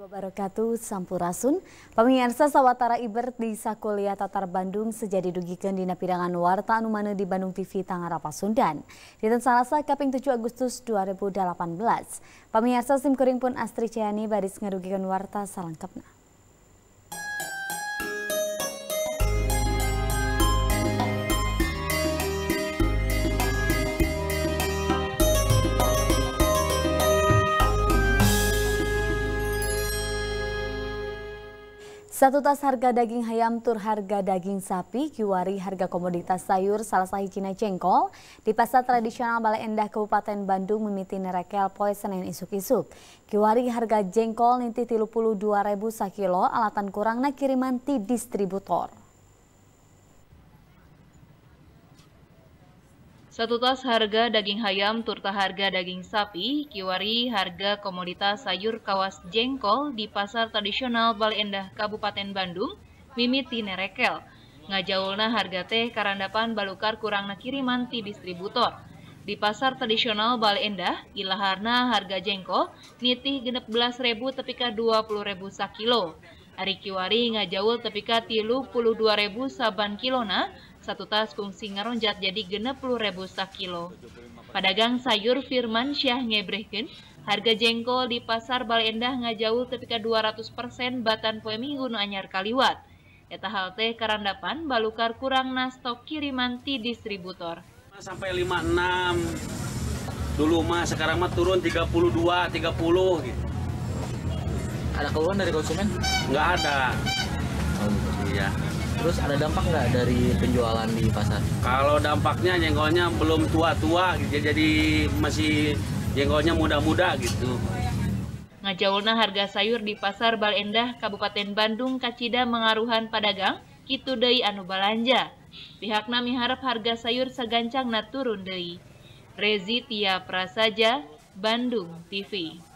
wabarakatuh Sampurasun. pemirsa sawatara ibert di Sakulia Tatar Bandung sejadi dugikan dina pidangan warta anumane di Bandung TV Tangara Pasundan. Di Salasa kaping 7 Agustus 2018. pemirsa sim kuring pun Astri Ciani baris ngarugikeun warta selengkapnya. Satu tas harga daging ayam tur harga daging sapi, kiwari harga komoditas sayur salah satu Cina cengkol di pasar tradisional Balai Endah Kabupaten Bandung memiti nerekel poe Senin isuk-isuk. Kiwari harga jengkol ninti tilu puluh dua ribu sakilo alatan kurang na kiriman ti distributor. Satu tas harga daging ayam, turta harga daging sapi, kiwari harga komoditas sayur kawas jengkol di pasar tradisional Bali Endah Kabupaten Bandung, mimit tinerekel. Ngajaulna harga teh karandapan balukar kurang kiriman ti distributor. Di pasar tradisional Bali Endah, ilaharna harga jengkol nitih genep belas ribu tepika dua puluh ribu sakilo. Ari kiwari ngajaul tepika tilu puluh dua ribu saban kilona, satu tas kungsi ngaronjat jadi genep puluh ribu kilo. Padagang sayur Firman Syah ngebrehken, harga jengkol di pasar Balai Endah jauh ketika 200% batan poe minggu nu anyar kaliwat. Eta hal teh karandapan balukar kurang na stok kiriman ti distributor. Sampai 56 dulu mah sekarang mah turun 32, 30 gitu. Ada keluhan dari konsumen? Enggak ada. Oh, gitu ya Terus ada dampak nggak dari penjualan di pasar? Kalau dampaknya jengkolnya belum tua-tua gitu, jadi masih jengkolnya muda-muda gitu. Ngajaulna harga sayur di pasar Balendah, Kabupaten Bandung, Kacida mengaruhan padagang, kitu dei anu balanja. Pihak nami harap harga sayur segancang turun dei. Rezi Tia Prasaja, Bandung TV.